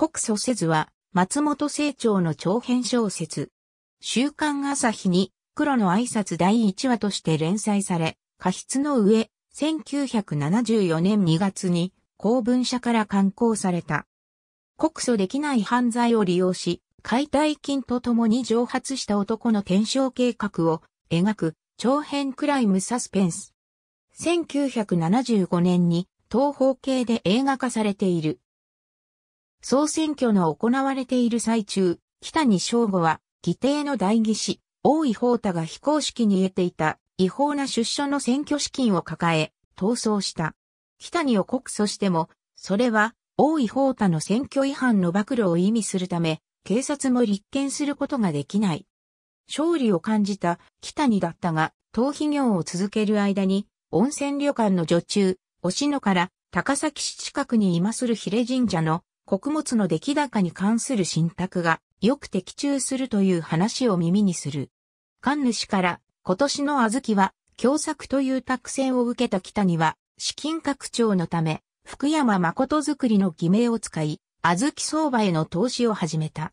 告訴せずは、松本清張の長編小説。週刊朝日に、黒の挨拶第1話として連載され、過失の上、1974年2月に、公文社から刊行された。告訴できない犯罪を利用し、解体金と共に蒸発した男の転生計画を描く長編クライムサスペンス。1975年に東方系で映画化されている。総選挙の行われている最中、北に正吾は、議定の代議士、大井宝太が非公式に得ていた違法な出所の選挙資金を抱え、逃走した。北にを告訴しても、それは、大井宝太の選挙違反の暴露を意味するため、警察も立件することができない。勝利を感じた北にだったが、逃避業を続ける間に、温泉旅館の女中、押野から高崎市近くに今するヒレ神社の穀物の出来高に関する信託がよく的中するという話を耳にする。神主から今年の小豆は共作という託戦を受けた北には資金拡張のため福山誠作りの偽名を使い小豆相場への投資を始めた。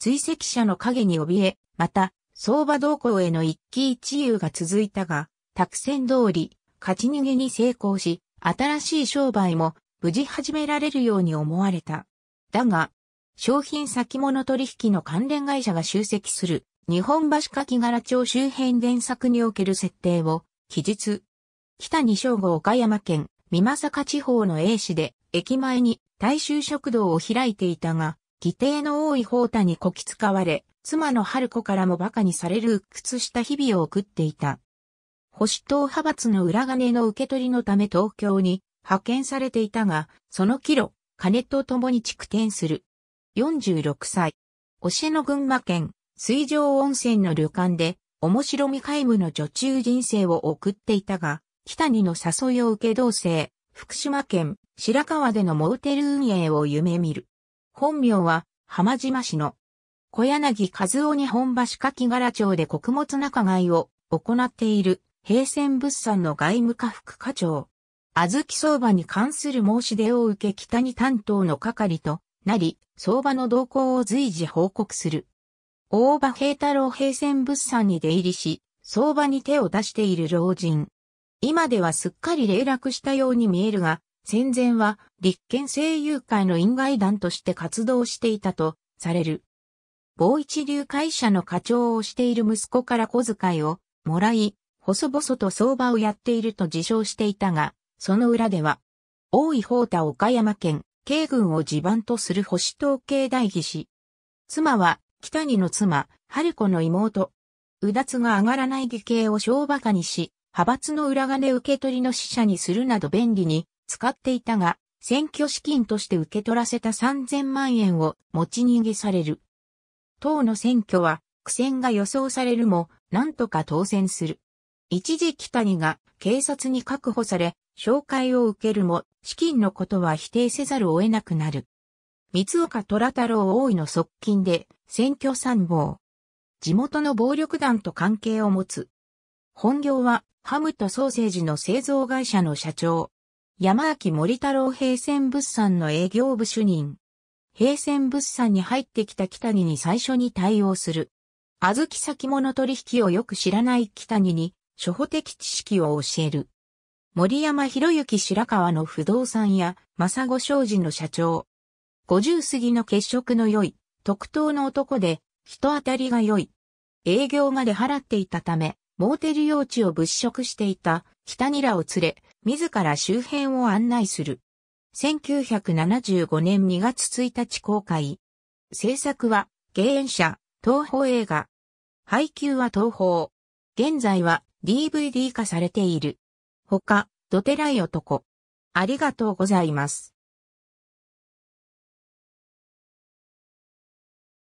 追跡者の影に怯え、また相場動向への一喜一憂が続いたが、託戦通り勝ち逃げに成功し、新しい商売も無事始められるように思われた。だが、商品先物取引の関連会社が集積する日本橋柿柄町周辺原作における設定を記述。北に正午岡山県美作地方の A 市で駅前に大衆食堂を開いていたが、規定の多い方太にこき使われ、妻の春子からも馬鹿にされる鬱屈した日々を送っていた。保守党派閥の裏金の受け取りのため東京に派遣されていたが、その帰路、金と共に築転する。46歳。教えの群馬県、水上温泉の旅館で、面白み皆無の女中人生を送っていたが、北にの誘いを受け同性、福島県白川でのモーテル運営を夢見る。本名は浜島市の小柳和夫日本橋柿柄町で穀物仲買を行っている平泉物産の外務課副課長。小豆相場に関する申し出を受け北に担当の係となり、相場の動向を随時報告する。大場平太郎平泉物産に出入りし、相場に手を出している老人。今ではすっかり冷落したように見えるが、戦前は立憲声優会の院外団として活動していたとされる。某一流会社の課長をしている息子から小遣いをもらい、細々と相場をやっていると自称していたが、その裏では、大井宝太岡山県、京軍を地盤とする保守党系代議士。妻は、北にの妻、春子の妹。うだつが上がらない義兄を小馬鹿にし、派閥の裏金受け取りの使者にするなど便利に使っていたが、選挙資金として受け取らせた3000万円を持ち逃げされる。党の選挙は苦戦が予想されるも、なんとか当選する。一時北にが警察に確保され、紹介を受けるも、資金のことは否定せざるを得なくなる。三岡虎太郎大井の側近で、選挙参謀。地元の暴力団と関係を持つ。本業は、ハムとソーセージの製造会社の社長。山明森太郎平泉物産の営業部主任。平泉物産に入ってきた北木に最初に対応する。小豆先物取引をよく知らない北木に、初歩的知識を教える。森山博之白川の不動産屋、正子商事の社長。五十過ぎの血色の良い、特等の男で、人当たりが良い。営業まで払っていたため、モーテル用地を物色していた北ニラを連れ、自ら周辺を案内する。1975年2月1日公開。制作は、芸演者、東宝映画。配給は東宝。現在は DVD 化されている。他、どてらい男。ありがとうございます。